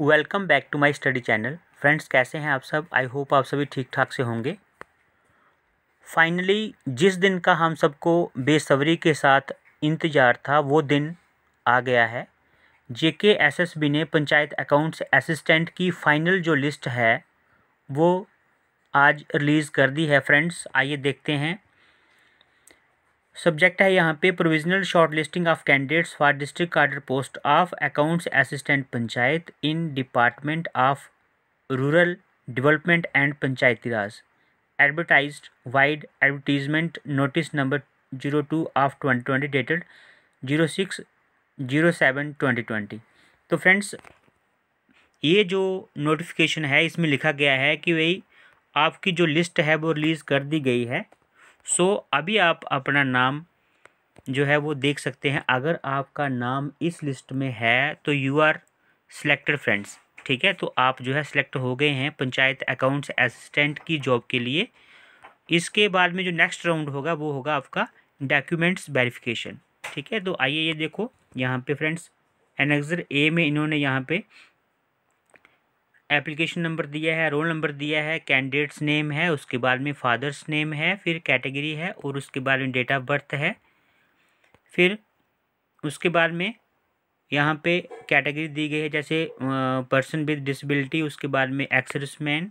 welcome back to my study channel friends कैसे हैं आप सब आई होप आप सभी ठीक ठाक से होंगे फाइनली जिस दिन का हम सबको बेसब्री के साथ इंतज़ार था वो दिन आ गया है जेके एसएसबी ने पंचायत अकाउंट्स असिस्टेंट की फ़ाइनल जो लिस्ट है वो आज रिलीज़ कर दी है फ्रेंड्स आइए देखते हैं सब्जेक्ट है यहाँ पे provisional short listing of candidates for district cadre post of accounts assistant panchayat in department of rural development and Panchayati Raj advertise vide advertisement notice number zero two of twenty twenty dated zero six zero seven twenty twenty तो friends ये जो notification है इसमें लिखा गया है कि भाई आपकी जो लिस्ट है वो रिलीज़ कर दी गई है सो अभी आप अपना नाम जो है वो देख सकते हैं अगर आपका नाम इस लिस्ट में है तो यू आर सेलेक्टेड फ्रेंड्स ठीक है तो आप जो है सिलेक्ट हो गए हैं पंचायत अकाउंट्स असिस्टेंट की जॉब के लिए इसके बाद में जो नेक्स्ट राउंड होगा वो होगा आपका डॉक्यूमेंट्स वेरिफिकेशन ठीक है तो आइए ये देखो यहाँ पे फ्रेंड्स एनेक्जर ए में इन्होंने यहाँ पे एप्लीकेशन नंबर दिया है रोल नंबर दिया है कैंडिडेट्स नेम है उसके बाद में फादर्स नेम है फिर कैटेगरी है और उसके बाद में डेट ऑफ बर्थ है फिर उसके बाद में यहाँ पे कैटेगरी दी गई है जैसे पर्सन विद डिसेबिलिटी उसके बाद में exserviceman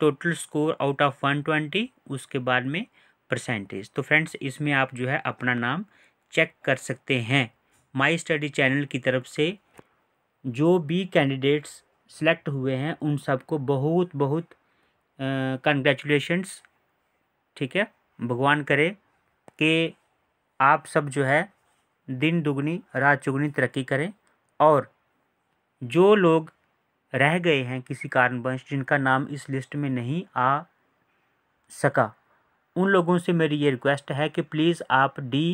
total score out of one twenty उसके बाद में परसेंटेज तो फ्रेंड्स इसमें आप जो है अपना नाम चेक कर सकते हैं माई स्टडी चैनल की तरफ से जो भी कैंडिडेट्स सेलेक्ट हुए हैं उन सबको बहुत बहुत कंग्रेचुलेशंस ठीक है भगवान करे कि आप सब जो है दिन दुगनी रात चुगनी तरक्की करें और जो लोग रह गए हैं किसी कारणवश जिनका नाम इस लिस्ट में नहीं आ सका उन लोगों से मेरी ये रिक्वेस्ट है कि प्लीज़ आप डी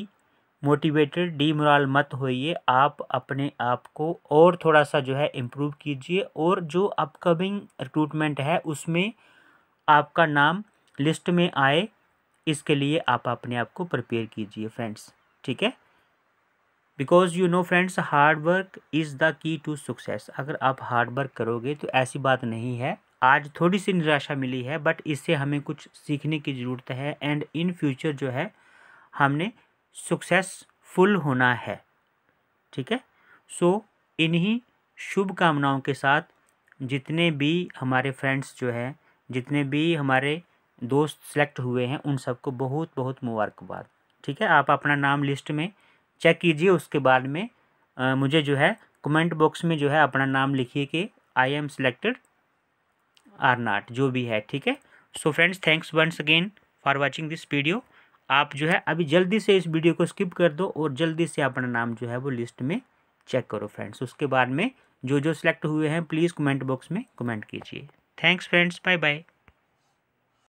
मोटिवेटेड डीमोरल मत होइए आप अपने आप को और थोड़ा सा जो है इम्प्रूव कीजिए और जो अपकमिंग रिक्रूटमेंट है उसमें आपका नाम लिस्ट में आए इसके लिए आप अपने आप को प्रिपेयर कीजिए फ्रेंड्स ठीक है because you know friends hard work is the key to success अगर आप हार्ड वर्क करोगे तो ऐसी बात नहीं है आज थोड़ी सी निराशा मिली है बट इससे हमें कुछ सीखने की ज़रूरत है एंड इन फ्यूचर जो है हमने सक्सेसफुल होना है ठीक है सो so, इन्हीं शुभकामनाओं के साथ जितने भी हमारे फ्रेंड्स जो हैं जितने भी हमारे दोस्त सेलेक्ट हुए हैं उन सबको बहुत बहुत मुबारकबाद ठीक है आप अपना नाम लिस्ट में चेक कीजिए उसके बाद में आ, मुझे जो है कमेंट बॉक्स में जो है अपना नाम लिखिए कि I am selected or not जो भी है ठीक है so friends thanks once again for watching this video आप जो है अभी जल्दी से इस वीडियो को स्किप कर दो और जल्दी से अपना नाम जो है वो लिस्ट में चेक करो फ्रेंड्स उसके बाद में जो जो सिलेक्ट हुए हैं प्लीज़ कमेंट बॉक्स में कमेंट कीजिए थैंक्स फ्रेंड्स बाय बाय